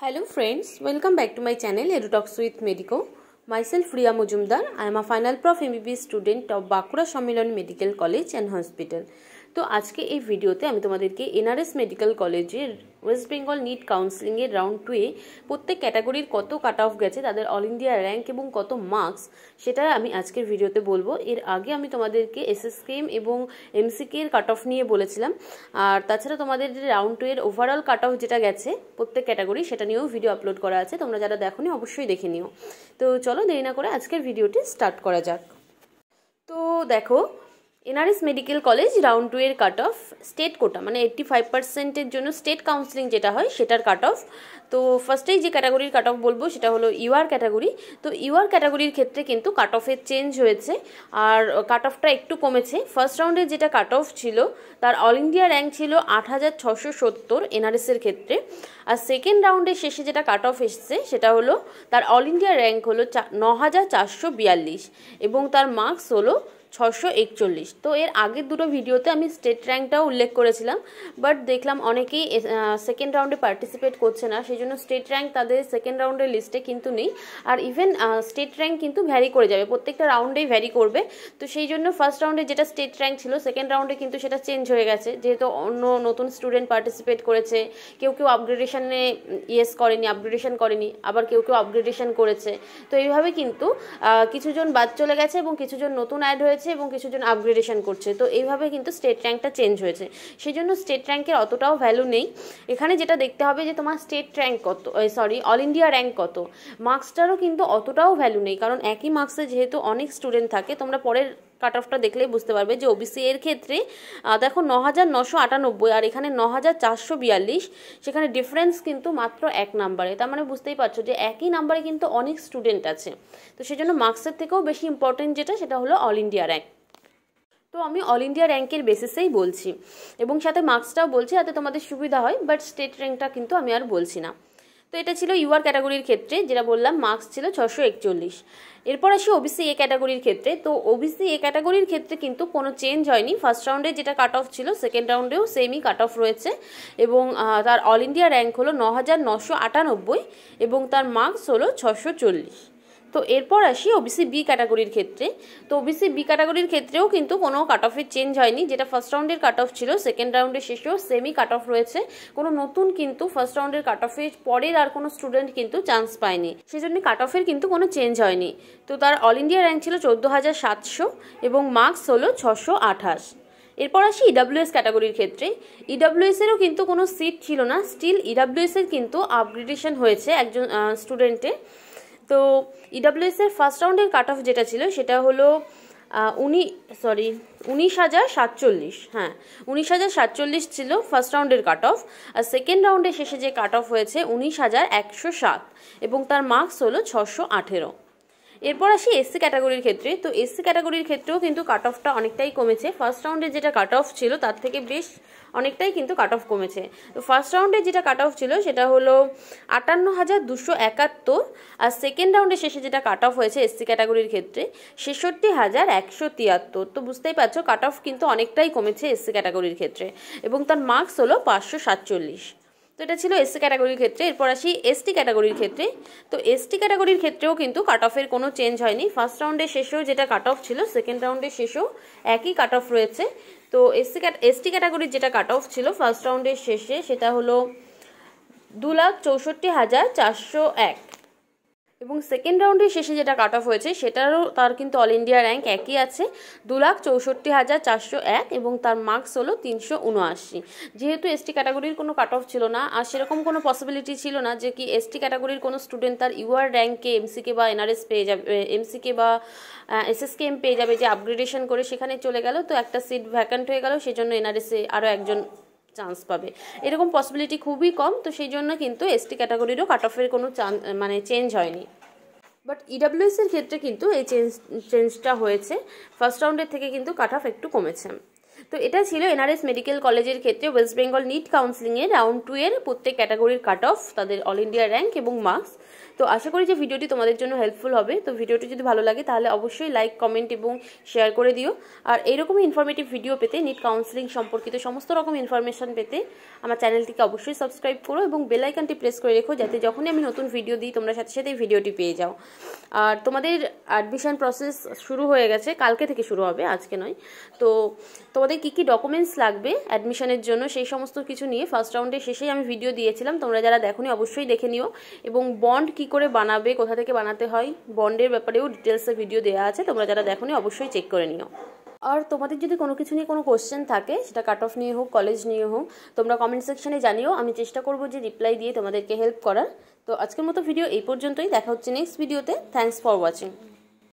Hello friends, welcome back to my channel EduTalks with Medico. Myself Riya Mujumdar, I am a final prof MBBS student of Bakura Shamilan Medical College and Hospital. তো আজকে এই ভিডিওতে আমি তোমাদেরকে NRS medical কলেজের West Bengal NEET কাউন্সিলিংয়ের round টুয়ে প্রত্যেক ক্যাটাগরির কত কাট অফ গেছে তাদের অল ইন্ডিয়া র্যাঙ্ক এবং কত মার্কস সেটা আমি আজকের ভিডিওতে বলবো এর আগে আমি তোমাদেরকে এসএসকেএম এবং এর কাট অফ নিয়ে বলেছিলাম আর তাছাড়া তোমাদের যে রাউন্ড টুয়ের ওভারঅল কাট অফ যেটা গেছে প্রত্যেক ক্যাটাগরি সেটা নিয়েও ভিডিও আপলোড করা আছে তোমরা যারা দেখো নি অবশ্যই দেখে নিও তো চলো দেরি না করে আজকের ভিডিওটি স্টার্ট করা যাক তো দেখো NRS medical college round two এর কাট অফ স্টেট কোটা মানে এইট্টি ফাইভ পার্সেন্টের জন্য স্টেট কাউন্সিলিং যেটা হয় সেটার কাট অফ তো ফার্স্টেই যে ক্যাটাগরির কাট অফ বলবো সেটা হলো ইউআর ক্যাটাগরি তো ইউআর ক্যাটাগরির ক্ষেত্রে কিন্তু কাট অফের চেঞ্জ হয়েছে আর কাট অফটা একটু কমেছে ফার্স্ট রাউন্ডে যেটা কাট অফ ছিল তার অল ইন্ডিয়া র্যাঙ্ক ছিল আট হাজার ছশো সত্তর এনআরএসের ক্ষেত্রে আর সেকেন্ড রাউন্ডের শেষে যেটা কাট অফ এসছে সেটা হলো তার অল ইন্ডিয়া র্যাঙ্ক হলো ন হাজার চারশো বিয়াল্লিশ এবং তার মার্কস হলো ছশো একচল্লিশ তো এর আগের দুটো ভিডিওতে আমি স্টেট র্যাঙ্কটাও উল্লেখ করেছিলাম বাট দেখলাম অনেকেই সেকেন্ড রাউন্ডে পার্টিসিপেট করছে না সেই জন্য স্টেট র্যাঙ্ক তাদের সেকেন্ড রাউন্ডের লিস্টে কিন্তু নেই আর ইভেন স্টেট র্যাঙ্ক কিন্তু ভ্যারি করে যাবে প্রত্যেকটা রাউন্ডেই ভ্যারি করবে তো সেই জন্য ফার্স্ট রাউন্ডে যেটা স্টেট র্যাঙ্ক ছিল সেকেন্ড রাউন্ডে কিন্তু সেটা চেঞ্জ হয়ে গেছে যেহেতু অন্য নতুন স্টুডেন্ট পার্টিসিপেট করেছে কেউ কেউ আপগ্রেডেশনে ইয়েস করেনি আপগ্রেডেশন করেনি আবার কেউ কেউ আপগ্রেডেশন করেছে তো এইভাবে কিন্তু কিছুজন বাদ চলে গেছে এবং কিছুজন নতুন অ্যাড হয়েছে যাচ্ছে এবং কিছুজন আপগ্রেডেশন করছে তো এইভাবে কিন্তু স্টেট র্যাঙ্কটা চেঞ্জ হয়েছে সেই জন্য স্টেট র্যাঙ্কের অতটাও ভ্যালু নেই এখানে যেটা দেখতে হবে যে তোমার স্টেট র্যাঙ্ক কত সরি অল ইন্ডিয়া র্যাঙ্ক কত মার্কসটারও কিন্তু অতটাও ভ্যালু নেই কারণ একই মার্কসে যেহেতু অনেক স্টুডেন্ট থাকে তোমরা পরের কাট অফটা দেখলেই বুঝতে পারবে যে ওবিসি এর ক্ষেত্রে দেখো ন হাজার নশো আটানব্বই আর এখানে ন হাজার চারশো বিয়াল্লিশ সেখানে ডিফারেন্স কিন্তু মাত্র এক নাম্বারে তার মানে বুঝতেই পারছো যে একই নাম্বারে কিন্তু অনেক স্টুডেন্ট আছে তো সেই জন্য মার্কসের থেকেও বেশি ইম্পর্টেন্ট যেটা সেটা হলো অল ইন্ডিয়া র্যাঙ্ক তো আমি অল ইন্ডিয়া র্যাঙ্কের বেসিসেই বলছি এবং সাথে মার্কসটাও বলছি যাতে তোমাদের সুবিধা হয় বাট স্টেট র্যাঙ্কটা কিন্তু আমি আর বলছি না তো এটা ছিল ইউআর ক্যাটাগরির ক্ষেত্রে যেটা বললাম মার্কস ছিল ছশো একচল্লিশ এরপর আসি ওবিসি এ ক্যাটাগরির ক্ষেত্রে তো ওবিসি এ ক্যাটাগরির ক্ষেত্রে কিন্তু কোনো চেঞ্জ হয়নি ফার্স্ট রাউন্ডে যেটা কাট অফ ছিল সেকেন্ড রাউন্ডেও সেমই কাট অফ রয়েছে এবং তার অল ইন্ডিয়া র্যাঙ্ক হলো ন হাজার নশো আটানব্বই এবং তার মার্কস হলো ছশো চল্লিশ তো এরপর আসি ওবিসি বি ক্যাটাগরির ক্ষেত্রে তো ওবিসি বি ক্যাটাগরির ক্ষেত্রেও কিন্তু কোনো কাট অফের চেঞ্জ হয়নি যেটা ফার্স্ট রাউন্ডের কাট অফ ছিল সেকেন্ড রাউন্ডের শেষেও সেমি কাট অফ রয়েছে কোনো নতুন কিন্তু ফার্স্ট রাউন্ডের কাট অফের পরের আর কোনো স্টুডেন্ট কিন্তু চান্স পায়নি সেই জন্য কাট অফের কিন্তু কোনো চেঞ্জ হয়নি তো তার অল ইন্ডিয়া র্যাঙ্ক ছিল চোদ্দো হাজার সাতশো এবং মার্কস হলো ছশো আঠাশ এরপর আসি ইডাব্লিউএস e ক্যাটাগরির ক্ষেত্রে ইডাব্লিউএসেরও e কিন্তু কোনো সিট ছিল না স্টিল ইডাব্লিউএসের e কিন্তু আপগ্রেডেশন হয়েছে একজন স্টুডেন্টে তো ইডাব্লিউএসের ফার্স্ট রাউন্ডের কাট অফ যেটা ছিল সেটা হলো উনি সরি উনিশ হাজার সাতচল্লিশ হ্যাঁ উনিশ হাজার সাতচল্লিশ ছিল ফার্স্ট রাউন্ডের কাট অফ আর সেকেন্ড রাউন্ডের শেষে যে কাট অফ হয়েছে উনিশ হাজার একশো সাত এবং তার মার্কস হলো ছশো আঠেরো এরপর আসি এসসি ক্যাটাগরির ক্ষেত্রে তো এসসি ক্যাটাগরির ক্ষেত্রেও কিন্তু কাট অফটা অনেকটাই কমেছে ফার্স্ট রাউন্ডে যেটা কাট অফ ছিল তার থেকে বেশ অনেকটাই কিন্তু কাট অফ কমেছে তো ফার্স্ট রাউন্ডে যেটা কাট অফ ছিল সেটা হলো আটান্ন হাজার দুশো একাত্তর আর সেকেন্ড রাউন্ডে শেষে যেটা কাট অফ হয়েছে এসসি ক্যাটাগরির ক্ষেত্রে ছেষট্টি হাজার একশো তিয়াত্তর তো বুঝতেই পারছো কাট অফ কিন্তু অনেকটাই কমেছে এসসি ক্যাটাগরির ক্ষেত্রে এবং তার মার্কস হলো পাঁচশো সাতচল্লিশ তো এটা ছিল এসসি ক্যাটাগরির ক্ষেত্রে এরপর আসি এসটি ক্যাটাগরির ক্ষেত্রে তো এসটি ক্যাটাগরির ক্ষেত্রেও কিন্তু কাট অফের কোনো চেঞ্জ হয়নি ফার্স্ট রাউন্ডের শেষেও যেটা কাট অফ ছিল সেকেন্ড রাউন্ডের শেষেও একই কাট অফ রয়েছে তো এসসি এসটি ক্যাটাগরির যেটা কাট অফ ছিল ফার্স্ট রাউন্ডের শেষে সেটা হলো দু লাখ চৌষট্টি হাজার চারশো এক এবং সেকেন্ড রাউন্ডের শেষে যেটা কাট অফ হয়েছে সেটারও তার কিন্তু অল ইন্ডিয়া র্যাঙ্ক একই আছে দু লাখ চৌষট্টি হাজার চারশো এক এবং তার মার্কস হলো তিনশো উনআশি যেহেতু এসটি ক্যাটাগরির কোনো কাট অফ ছিল না আর সেরকম কোনো পসিবিলিটি ছিল না যে কি এসটি ক্যাটাগরির কোনো স্টুডেন্ট তার ইউআর র্যাঙ্কে এমসিকে বা এনআরএস পেয়ে যাবে এমসিকে বা এসএসকে এম পেয়ে যাবে যে আপগ্রেডেশন করে সেখানে চলে গেল তো একটা সিট ভ্যাকান্ট হয়ে গেল সেজন্য এনআরএসে আরও একজন চান্স পাবে এরকম পসিবিলিটি খুবই কম তো সেই জন্য কিন্তু এসটি ক্যাটাগরিরও কাট অফের কোনো মানে চেঞ্জ হয়নি বাট ইডাব্লিউএসের e ক্ষেত্রে কিন্তু এই চেঞ্জ চেঞ্জটা হয়েছে ফার্স্ট রাউন্ডের থেকে কিন্তু কাট অফ একটু কমেছে তো এটা ছিল এনআরএস মেডিকেল কলেজের ক্ষেত্রে ওয়েস্ট বেঙ্গল নিট কাউন্সিলিংয়ে রাউন্ড টু এর প্রত্যেক ক্যাটাগরির কাট অফ তাদের অল ইন্ডিয়া র্যাঙ্ক এবং মার্কস তো আশা করি যে ভিডিওটি তোমাদের জন্য হেল্পফুল হবে তো ভিডিওটি যদি ভালো লাগে তাহলে অবশ্যই লাইক কমেন্ট এবং শেয়ার করে দিও আর এইরকমই ইনফরমেটিভ ভিডিও পেতে নিট কাউন্সেলিং সম্পর্কিত সমস্ত রকম ইনফরমেশান পেতে আমার চ্যানেলটিকে অবশ্যই সাবস্ক্রাইব করো এবং বেলাইকানটি প্রেস করে রেখো যাতে যখনই আমি নতুন ভিডিও দিই তোমরা সাথে সাথে ভিডিওটি পেয়ে যাও আর তোমাদের অ্যাডমিশান প্রসেস শুরু হয়ে গেছে কালকে থেকে শুরু হবে আজকে নয় তো তোমাদের কি কি ডকুমেন্টস লাগবে অ্যাডমিশানের জন্য সেই সমস্ত কিছু নিয়ে ফার্স্ট রাউন্ডের শেষেই আমি ভিডিও দিয়েছিলাম তোমরা যারা দেখনি অবশ্যই দেখে নিও এবং বন্ড কি কি করে বানাবে কোথা থেকে বানাতে হয় বন্ডের ব্যাপারেও ডিটেলসে ভিডিও দেওয়া আছে তোমরা যারা দেখো অবশ্যই চেক করে নিও আর তোমাদের যদি কোনো কিছু নিয়ে কোনো কোশ্চেন থাকে সেটা কাট অফ নিয়ে হোক কলেজ নিয়ে হোক তোমরা কমেন্ট সেকশনে জানিও আমি চেষ্টা করব যে রিপ্লাই দিয়ে তোমাদেরকে হেল্প করার তো আজকের মতো ভিডিও এই পর্যন্তই দেখা হচ্ছে নেক্সট ভিডিওতে থ্যাংকস ফর ওয়াচিং